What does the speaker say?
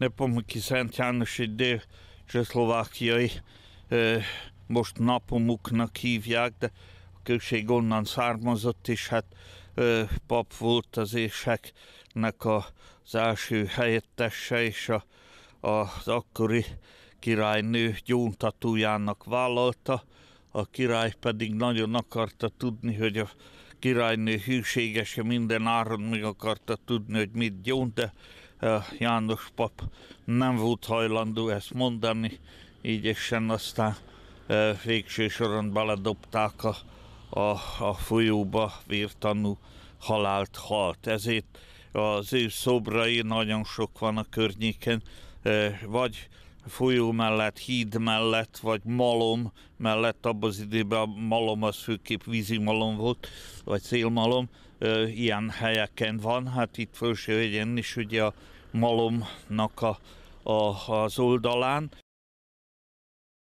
Nepomuki Szent János egy dél-csehszlovákiai, eh, most napomuknak hívják, de a község onnan származott, és hát pap volt az éseknek az első helyettese, és a, az akkori királynő gyóntatójának vállalta, a király pedig nagyon akarta tudni, hogy a királynő hűséges, minden áron meg akarta tudni, hogy mit gyónt, de János pap nem volt hajlandó ezt mondani, így sen aztán végső soron beledobták a, a, a folyóba vértanú halált halt. Ezért az ő szobrai nagyon sok van a környéken, vagy folyó mellett, híd mellett, vagy malom mellett, abban az időben a malom az főképp vízimalom volt, vagy szélmalom, ilyen helyeken van. Hát itt egyen is ugye a malomnak a, a, az oldalán.